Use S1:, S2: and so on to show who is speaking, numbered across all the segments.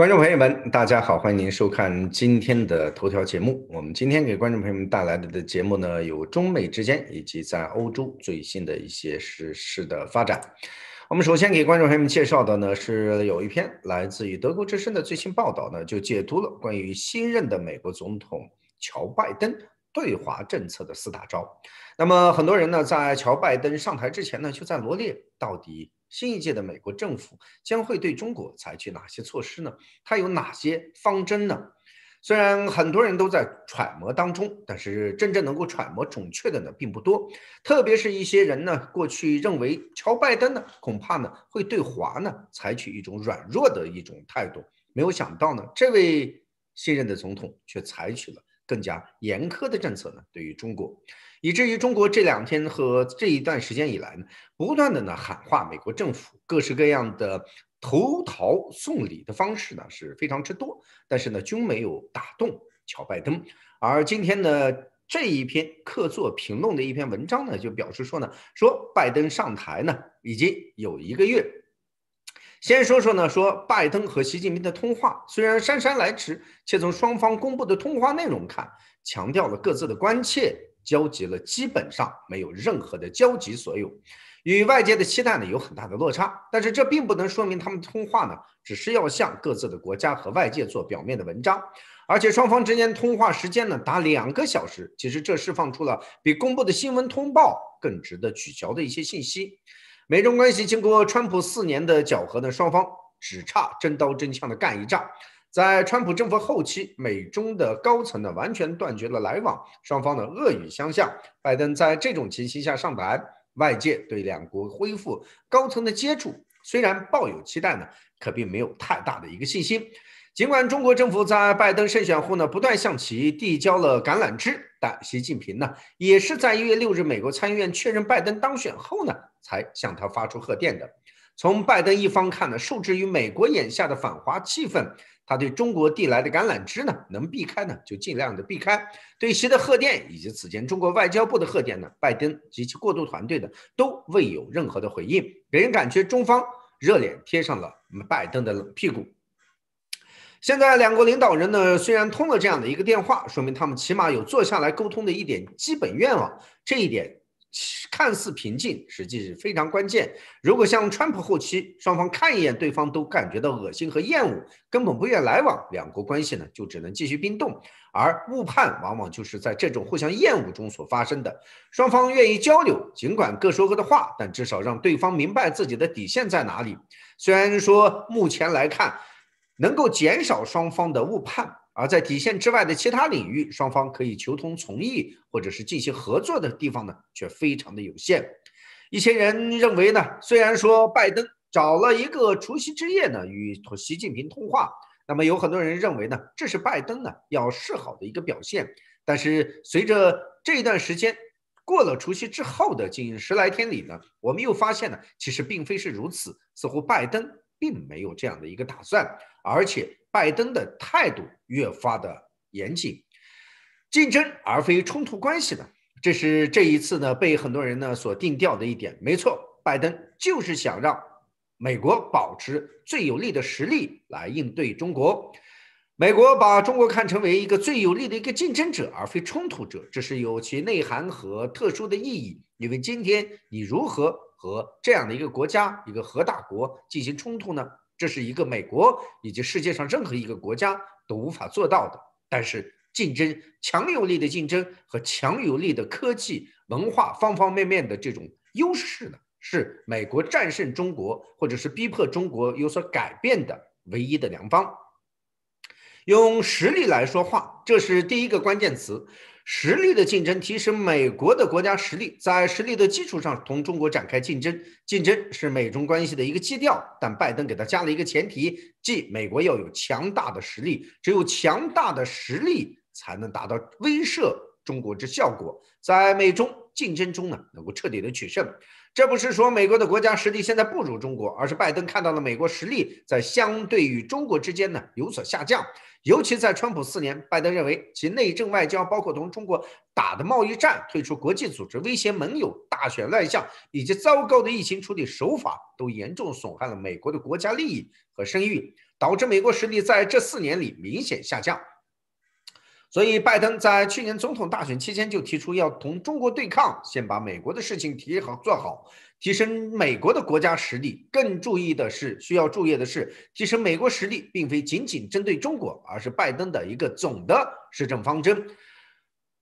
S1: 观众朋友们，大家好，欢迎您收看今天的头条节目。我们今天给观众朋友们带来的节目呢，有中美之间以及在欧洲最新的一些时事的发展。我们首先给观众朋友们介绍的呢，是有一篇来自于德国之声的最新报道呢，就解读了关于新任的美国总统乔拜登对华政策的四大招。那么，很多人呢，在乔拜登上台之前呢，就在罗列到底。新一届的美国政府将会对中国采取哪些措施呢？它有哪些方针呢？虽然很多人都在揣摩当中，但是真正能够揣摩准确的呢并不多。特别是一些人呢，过去认为乔拜登呢恐怕呢会对华呢采取一种软弱的一种态度，没有想到呢，这位新任的总统却采取了更加严苛的政策呢，对于中国。以至于中国这两天和这一段时间以来呢，不断的呢喊话美国政府，各式各样的投桃送礼的方式呢是非常之多，但是呢均没有打动乔拜登。而今天呢这一篇客座评论的一篇文章呢就表示说呢，说拜登上台呢已经有一个月，先说说呢说拜登和习近平的通话，虽然姗姗来迟，却从双方公布的通话内容看，强调了各自的关切。交集了，基本上没有任何的交集，所有与外界的期待呢有很大的落差。但是这并不能说明他们通话呢，只是要向各自的国家和外界做表面的文章。而且双方之间通话时间呢达两个小时，其实这释放出了比公布的新闻通报更值得咀嚼的一些信息。美中关系经过川普四年的搅和呢，双方只差真刀真枪的干一仗。在川普政府后期，美中的高层呢完全断绝了来往，双方呢恶语相向。拜登在这种情形下上台，外界对两国恢复高层的接触虽然抱有期待呢，可并没有太大的一个信心。尽管中国政府在拜登胜选后呢，不断向其递交了橄榄枝，但习近平呢也是在一月六日美国参议院确认拜登当选后呢，才向他发出贺电的。从拜登一方看呢，受制于美国眼下的反华气氛，他对中国递来的橄榄枝呢，能避开呢就尽量的避开。对其的贺电以及此前中国外交部的贺电呢，拜登及其过渡团队的都未有任何的回应，给人感觉中方热脸贴上了拜登的冷屁股。现在两国领导人呢，虽然通了这样的一个电话，说明他们起码有坐下来沟通的一点基本愿望，这一点。看似平静，实际是非常关键。如果像川普后期，双方看一眼对方都感觉到恶心和厌恶，根本不愿来往，两国关系呢就只能继续冰冻。而误判往往就是在这种互相厌恶中所发生的。双方愿意交流，尽管各说各的话，但至少让对方明白自己的底线在哪里。虽然说目前来看，能够减少双方的误判。而在底线之外的其他领域，双方可以求同存异或者是进行合作的地方呢，却非常的有限。一些人认为呢，虽然说拜登找了一个除夕之夜呢与习近平通话，那么有很多人认为呢，这是拜登呢要示好的一个表现。但是随着这一段时间过了除夕之后的近十来天里呢，我们又发现呢，其实并非是如此，似乎拜登并没有这样的一个打算，而且。拜登的态度越发的严谨，竞争而非冲突关系呢？这是这一次呢被很多人呢所定调的一点。没错，拜登就是想让美国保持最有力的实力来应对中国。美国把中国看成为一个最有力的一个竞争者而非冲突者，这是有其内涵和特殊的意义。因为今天你如何和这样的一个国家一个核大国进行冲突呢？这是一个美国以及世界上任何一个国家都无法做到的。但是，竞争、强有力的竞争和强有力的科技、文化方方面面的这种优势呢，是美国战胜中国，或者是逼迫中国有所改变的唯一的良方。用实力来说话，这是第一个关键词。实力的竞争，提升美国的国家实力，在实力的基础上同中国展开竞争。竞争是美中关系的一个基调，但拜登给他加了一个前提，即美国要有强大的实力，只有强大的实力才能达到威慑中国之效果，在美中竞争中呢，能够彻底的取胜。这不是说美国的国家实力现在不如中国，而是拜登看到了美国实力在相对与中国之间呢有所下降，尤其在川普四年，拜登认为其内政外交，包括同中国打的贸易战、退出国际组织、威胁盟友、大选乱象以及糟糕的疫情处理手法，都严重损害了美国的国家利益和声誉，导致美国实力在这四年里明显下降。所以，拜登在去年总统大选期间就提出要同中国对抗，先把美国的事情提好、做好，提升美国的国家实力。更注意的是，需要注意的是，提升美国实力并非仅仅针对中国，而是拜登的一个总的施政方针。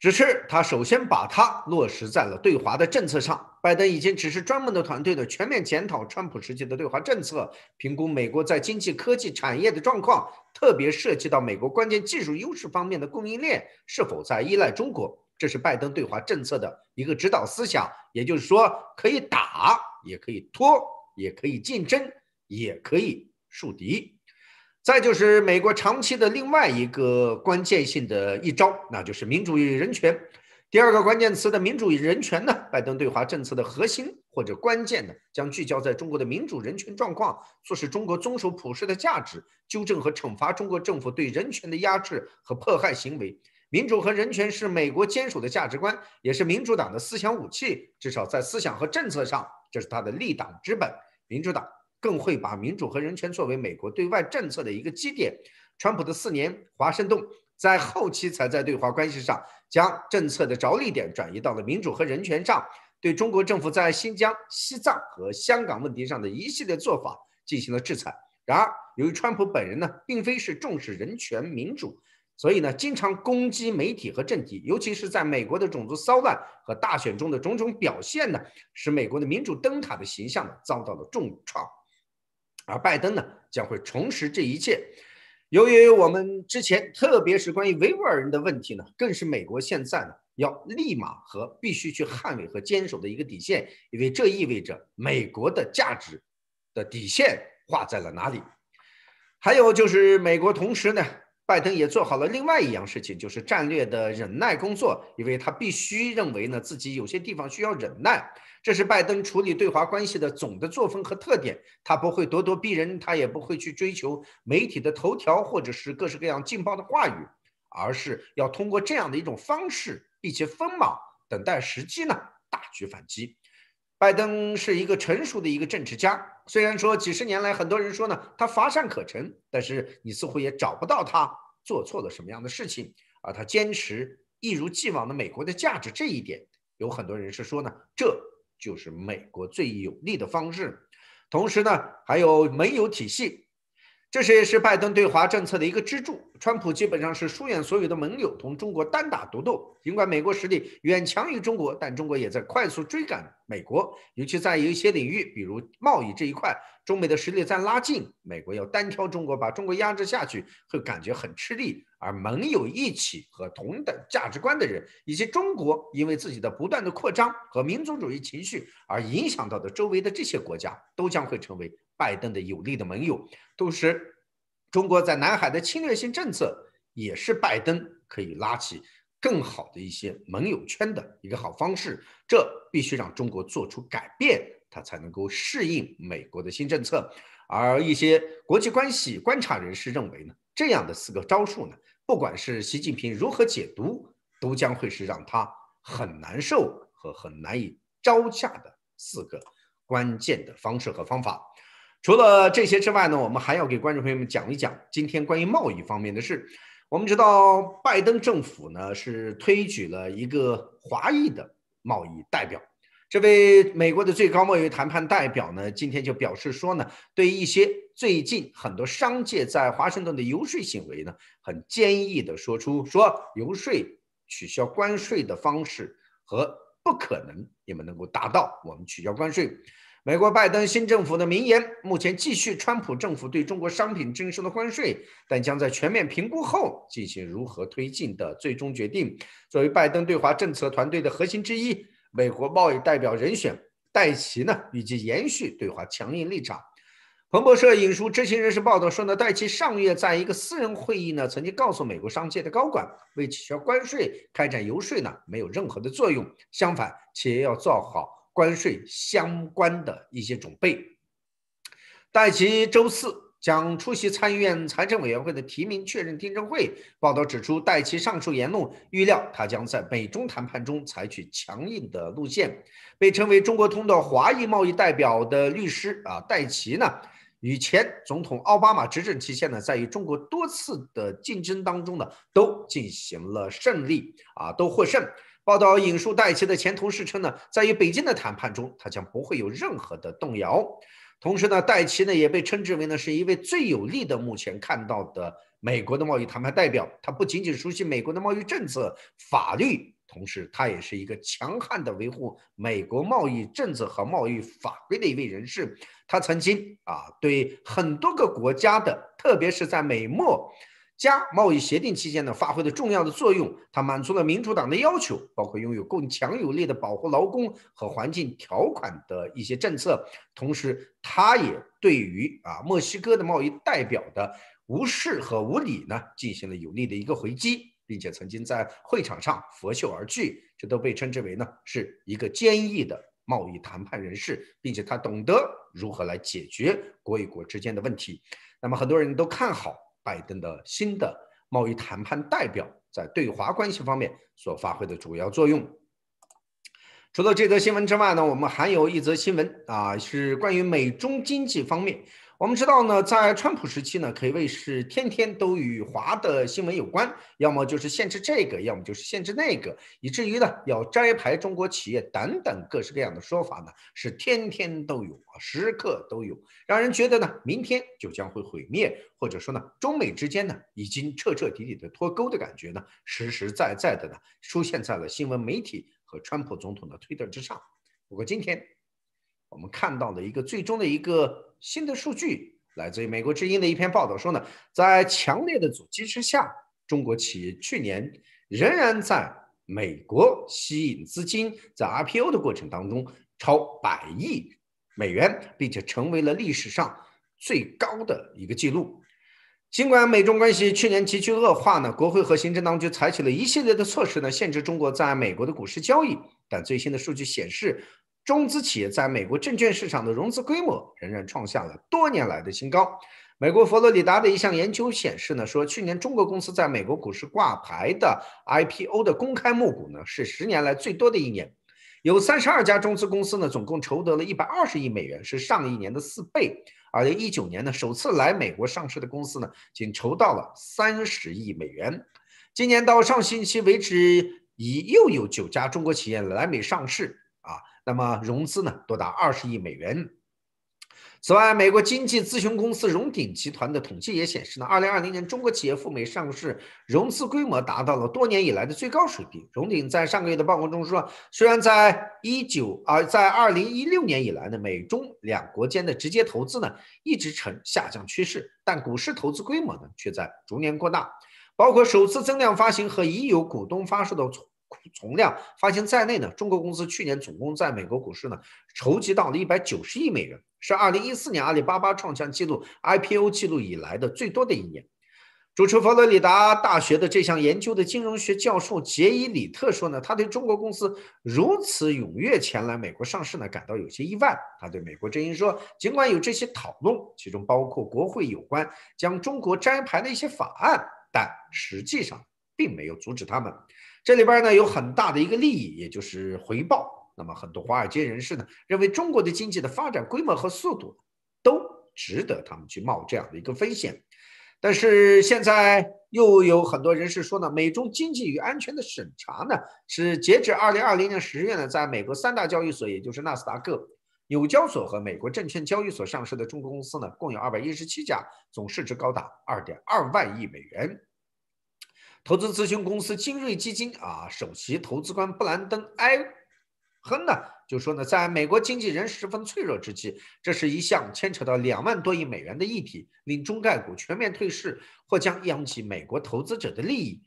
S1: 只是他首先把它落实在了对华的政策上。拜登已经指示专门的团队的全面检讨川普时期的对华政策，评估美国在经济、科技、产业的状况，特别涉及到美国关键技术优势方面的供应链是否在依赖中国。这是拜登对华政策的一个指导思想。也就是说，可以打，也可以拖，也可以竞争，也可以树敌。再就是美国长期的另外一个关键性的一招，那就是民主与人权。第二个关键词的民主与人权呢，拜登对华政策的核心或者关键呢，将聚焦在中国的民主人权状况，促使中国遵守普世的价值，纠正和惩罚中国政府对人权的压制和迫害行为。民主和人权是美国坚守的价值观，也是民主党的思想武器。至少在思想和政策上，这是他的立党之本。民主党。更会把民主和人权作为美国对外政策的一个基点。川普的四年，华盛顿在后期才在对华关系上将政策的着力点转移到了民主和人权上，对中国政府在新疆、西藏和香港问题上的一系列做法进行了制裁。然而，由于川普本人呢，并非是重视人权民主，所以呢，经常攻击媒体和政敌，尤其是在美国的种族骚乱和大选中的种种表现呢，使美国的民主灯塔的形象呢，遭到了重创。而拜登呢，将会重拾这一切。由于我们之前，特别是关于维吾尔人的问题呢，更是美国现在呢要立马和必须去捍卫和坚守的一个底线，因为这意味着美国的价值的底线画在了哪里。还有就是美国同时呢。拜登也做好了另外一样事情，就是战略的忍耐工作，因为他必须认为呢自己有些地方需要忍耐。这是拜登处理对华关系的总的作风和特点，他不会咄咄逼人，他也不会去追求媒体的头条或者是各式各样劲爆的话语，而是要通过这样的一种方式避其锋芒，等待时机呢大举反击。拜登是一个成熟的一个政治家，虽然说几十年来很多人说呢，他乏善可陈，但是你似乎也找不到他做错了什么样的事情啊。他坚持一如既往的美国的价值，这一点有很多人是说呢，这就是美国最有利的方式。同时呢，还有盟友体系？这是也是拜登对华政策的一个支柱。川普基本上是疏远所有的盟友，同中国单打独斗。尽管美国实力远强于中国，但中国也在快速追赶美国，尤其在有一些领域，比如贸易这一块，中美的实力在拉近。美国要单挑中国，把中国压制下去，会感觉很吃力。而盟友一起和同等价值观的人，以及中国因为自己的不断的扩张和民族主义情绪而影响到的周围的这些国家，都将会成为。拜登的有力的盟友，同时，中国在南海的侵略性政策也是拜登可以拉起更好的一些盟友圈的一个好方式。这必须让中国做出改变，他才能够适应美国的新政策。而一些国际关系观察人士认为呢，这样的四个招数呢，不管是习近平如何解读，都将会是让他很难受和很难以招架的四个关键的方式和方法。除了这些之外呢，我们还要给观众朋友们讲一讲今天关于贸易方面的事。我们知道，拜登政府呢是推举了一个华裔的贸易代表。这位美国的最高贸易谈判代表呢，今天就表示说呢，对一些最近很多商界在华盛顿的游说行为呢，很坚毅的说出说，游说取消关税的方式和不可能你们能够达到我们取消关税。美国拜登新政府的名言：目前继续川普政府对中国商品征收的关税，但将在全面评估后进行如何推进的最终决定。作为拜登对华政策团队的核心之一，美国贸易代表人选戴奇呢，以及延续对华强硬立场。彭博社引述知情人士报道说呢，戴奇上月在一个私人会议呢，曾经告诉美国商界的高管，为取消关税开展游说呢，没有任何的作用，相反，企业要做好。关税相关的一些准备。戴奇周四将出席参议院财政委员会的提名确认听证会。报道指出，戴奇上述言论预料他将在美中谈判中采取强硬的路线。被称为“中国通”的华裔贸易代表的律师啊，戴奇呢，与前总统奥巴马执政期间呢，在与中国多次的竞争当中呢，都进行了胜利啊，都获胜。报道引述戴奇的前同事称呢，在与北京的谈判中，他将不会有任何的动摇。同时呢，戴奇呢也被称之为呢是一位最有力的目前看到的美国的贸易谈判代表。他不仅仅熟悉美国的贸易政策法律，同时他也是一个强悍的维护美国贸易政策和贸易法规的一位人士。他曾经啊对很多个国家的，特别是在美墨。加贸易协定期间呢，发挥了重要的作用。它满足了民主党的要求，包括拥有更强有力的保护劳工和环境条款的一些政策。同时，他也对于啊墨西哥的贸易代表的无视和无理呢，进行了有力的一个回击，并且曾经在会场上拂袖而去。这都被称之为呢是一个坚毅的贸易谈判人士，并且他懂得如何来解决国与国之间的问题。那么，很多人都看好。拜登的新的贸易谈判代表在对华关系方面所发挥的主要作用。除了这则新闻之外呢，我们还有一则新闻啊，是关于美中经济方面。我们知道呢，在川普时期呢，可谓是天天都与华的新闻有关，要么就是限制这个，要么就是限制那个，以至于呢要摘牌中国企业等等各式各样的说法呢，是天天都有，时刻都有，让人觉得呢，明天就将会毁灭，或者说呢，中美之间呢已经彻彻底底的脱钩的感觉呢，实实在在的呢，出现在了新闻媒体和川普总统的推特之上。不过今天，我们看到了一个最终的一个。新的数据来自于《美国之音》的一篇报道，说呢，在强烈的阻击之下，中国企业去年仍然在美国吸引资金，在 IPO 的过程当中超百亿美元，并且成为了历史上最高的一个记录。尽管美中关系去年急剧恶化，呢，国会和行政当局采取了一系列的措施，呢，限制中国在美国的股市交易，但最新的数据显示。中资企业在美国证券市场的融资规模仍然创下了多年来的新高。美国佛罗里达的一项研究显示呢，说去年中国公司在美国股市挂牌的 IPO 的公开募股呢，是十年来最多的一年，有三十二家中资公司呢，总共筹得了一百二十亿美元，是上一年的四倍。二零一九年呢，首次来美国上市的公司呢，仅筹到了三十亿美元。今年到上星期为止，已又有九家中国企业来美上市。那么融资呢，多达二十亿美元。此外，美国经济咨询公司荣鼎集团的统计也显示呢，二零二零年中国企业赴美上市融资规模达到了多年以来的最高水平。荣鼎在上个月的报告中说，虽然在一九啊在二零一六年以来呢，美中两国间的直接投资呢一直呈下降趋势，但股市投资规模呢却在逐年扩大，包括首次增量发行和已有股东发售的。存量发行在内呢，中国公司去年总共在美国股市呢筹集到了一百九十亿美元，是二零一四年阿里巴巴创下记录 IPO 记录以来的最多的一年。主持佛罗里达大学的这项研究的金融学教授杰伊里特说呢，他对中国公司如此踊跃前来美国上市呢感到有些意外。他对美国之音说，尽管有这些讨论，其中包括国会有关将中国摘牌的一些法案，但实际上并没有阻止他们。这里边呢有很大的一个利益，也就是回报。那么很多华尔街人士呢认为中国的经济的发展规模和速度，都值得他们去冒这样的一个风险。但是现在又有很多人士说呢，美中经济与安全的审查呢，是截止二零二零年十月呢，在美国三大交易所，也就是纳斯达克、纽交所和美国证券交易所上市的中国公司呢，共有二百一十七家，总市值高达二点二万亿美元。投资咨询公司精锐基金啊，首席投资官布兰登埃亨呢，就说呢，在美国经纪人十分脆弱之际，这是一项牵扯到两万多亿美元的议题，令中概股全面退市或将殃及美国投资者的利益。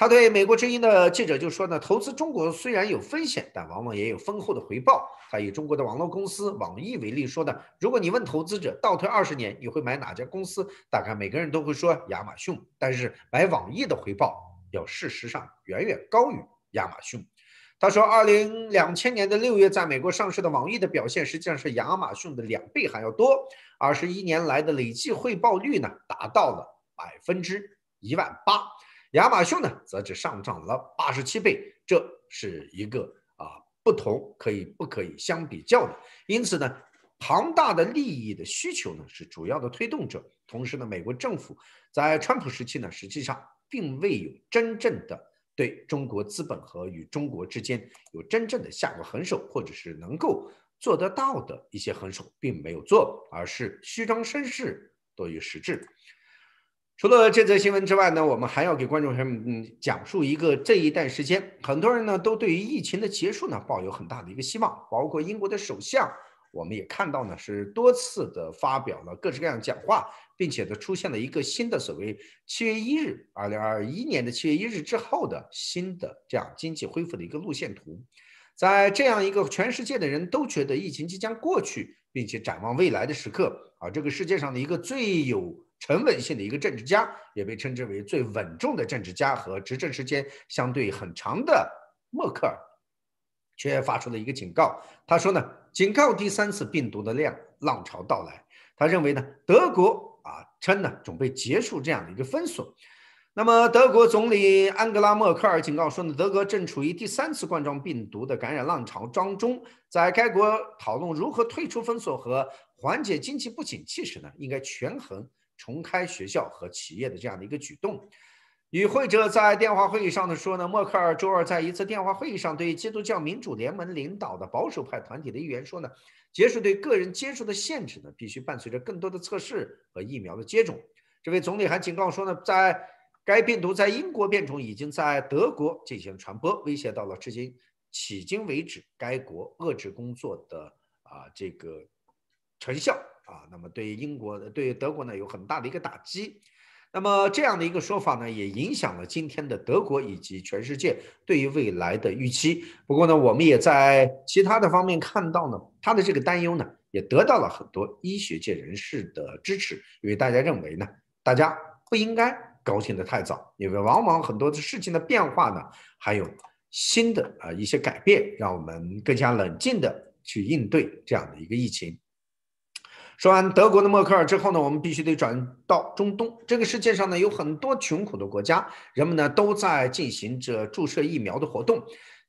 S1: 他对美国之音的记者就说呢：“投资中国虽然有风险，但往往也有丰厚的回报。”他以中国的网络公司网易为例说呢：“如果你问投资者，倒退二十年，你会买哪家公司？大概每个人都会说亚马逊。但是买网易的回报，要事实上远远高于亚马逊。”他说：“二零两千年的六月，在美国上市的网易的表现，实际上是亚马逊的两倍还要多。二十一年来的累计回报率呢，达到了百分之一万八。”亚马逊呢，则只上涨了八十七倍，这是一个啊不同，可以不可以相比较的？因此呢，庞大的利益的需求呢，是主要的推动者。同时呢，美国政府在川普时期呢，实际上并未有真正的对中国资本和与中国之间有真正的下过狠手，或者是能够做得到的一些狠手，并没有做，而是虚张声势多于实质。除了这则新闻之外呢，我们还要给观众朋友们讲述一个这一段时间，很多人呢都对于疫情的结束呢抱有很大的一个希望，包括英国的首相，我们也看到呢是多次的发表了各式各样讲话，并且呢出现了一个新的所谓七月一日二零二一年的七月一日之后的新的这样经济恢复的一个路线图，在这样一个全世界的人都觉得疫情即将过去，并且展望未来的时刻啊，这个世界上的一个最有。沉稳性的一个政治家，也被称之为最稳重的政治家和执政时间相对很长的默克尔，却发出了一个警告。他说呢，警告第三次病毒的量浪潮到来。他认为呢，德国啊称呢准备结束这样的一个封锁。那么，德国总理安格拉默克尔警告说呢，德国正处于第三次冠状病毒的感染浪潮当中。在该国讨论如何退出封锁和缓解经济不景气时呢，应该权衡。重开学校和企业的这样的一个举动，与会者在电话会议上的说呢，默克尔周二在一次电话会议上对基督教民主联盟领导的保守派团体的议员说呢，结束对个人接触的限制呢，必须伴随着更多的测试和疫苗的接种。这位总理还警告说呢，在该病毒在英国变种已经在德国进行传播，威胁到了至今迄今为止该国遏制工作的啊这个成效。啊，那么对英国、对德国呢，有很大的一个打击。那么这样的一个说法呢，也影响了今天的德国以及全世界对于未来的预期。不过呢，我们也在其他的方面看到呢，他的这个担忧呢，也得到了很多医学界人士的支持。因为大家认为呢，大家不应该高兴的太早，因为往往很多的事情的变化呢，还有新的啊一些改变，让我们更加冷静的去应对这样的一个疫情。说完德国的默克尔之后呢，我们必须得转到中东。这个世界上呢，有很多穷苦的国家，人们呢都在进行着注射疫苗的活动。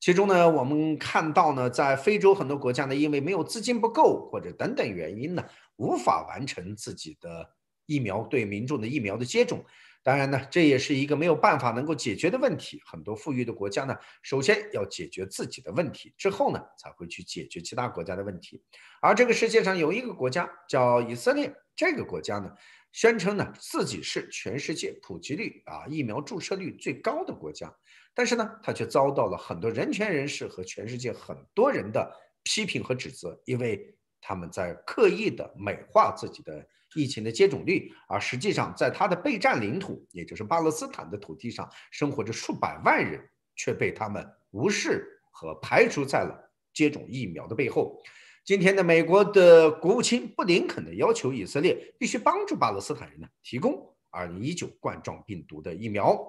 S1: 其中呢，我们看到呢，在非洲很多国家呢，因为没有资金不够或者等等原因呢，无法完成自己的疫苗对民众的疫苗的接种。当然呢，这也是一个没有办法能够解决的问题。很多富裕的国家呢，首先要解决自己的问题，之后呢，才会去解决其他国家的问题。而这个世界上有一个国家叫以色列，这个国家呢，宣称呢自己是全世界普及率啊疫苗注射率最高的国家，但是呢，它却遭到了很多人权人士和全世界很多人的批评和指责，因为他们在刻意的美化自己的。疫情的接种率，而实际上，在它的备战领土，也就是巴勒斯坦的土地上，生活着数百万人，却被他们无视和排除在了接种疫苗的背后。今天的美国的国务卿布林肯的要求，以色列必须帮助巴勒斯坦人呢，提供二零一九冠状病毒的疫苗。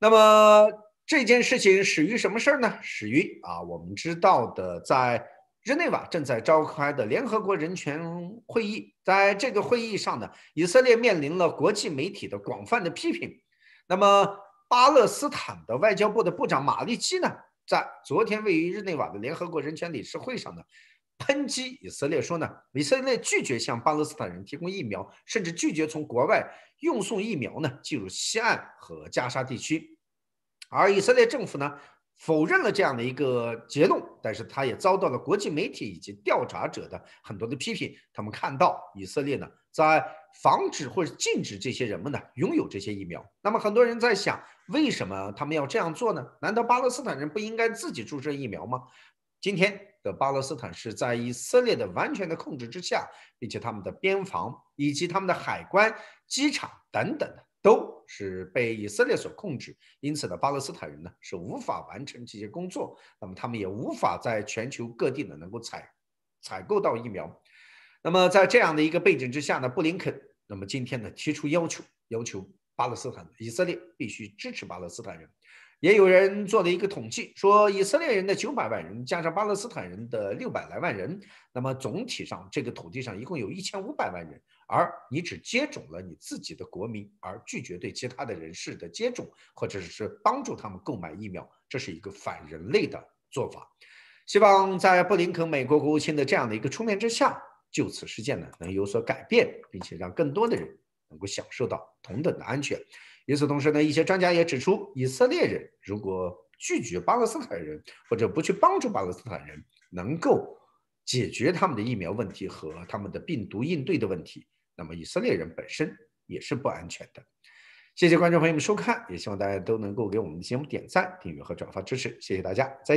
S1: 那么这件事情始于什么事儿呢？始于啊，我们知道的在。日内瓦正在召开的联合国人权会议，在这个会议上呢，以色列面临了国际媒体的广泛的批评。那么巴勒斯坦的外交部的部长马利基呢，在昨天位于日内瓦的联合国人权理事会上呢，抨击以色列说呢，以色列拒绝向巴勒斯坦人提供疫苗，甚至拒绝从国外运送疫苗呢进入西岸和加沙地区，而以色列政府呢。否认了这样的一个结论，但是他也遭到了国际媒体以及调查者的很多的批评。他们看到以色列呢，在防止或者禁止这些人们呢拥有这些疫苗。那么很多人在想，为什么他们要这样做呢？难道巴勒斯坦人不应该自己注射疫苗吗？今天的巴勒斯坦是在以色列的完全的控制之下，并且他们的边防以及他们的海关、机场等等的都。是被以色列所控制，因此呢，巴勒斯坦人呢是无法完成这些工作，那么他们也无法在全球各地呢能够采采购到疫苗。那么在这样的一个背景之下呢，布林肯那么今天呢提出要求，要求巴勒斯坦、以色列必须支持巴勒斯坦人。也有人做了一个统计，说以色列人的九百万人加上巴勒斯坦人的六百来万人，那么总体上这个土地上一共有一千五百万人。而你只接种了你自己的国民，而拒绝对其他的人士的接种，或者是帮助他们购买疫苗，这是一个反人类的做法。希望在布林肯美国国务卿的这样的一个出面之下，就此事件呢能有所改变，并且让更多的人能够享受到同等的安全。与此同时呢，一些专家也指出，以色列人如果拒绝巴勒斯坦人，或者不去帮助巴勒斯坦人，能够解决他们的疫苗问题和他们的病毒应对的问题。那么以色列人本身也是不安全的。谢谢观众朋友们收看，也希望大家都能够给我们的节目点赞、订阅和转发支持，谢谢大家，再。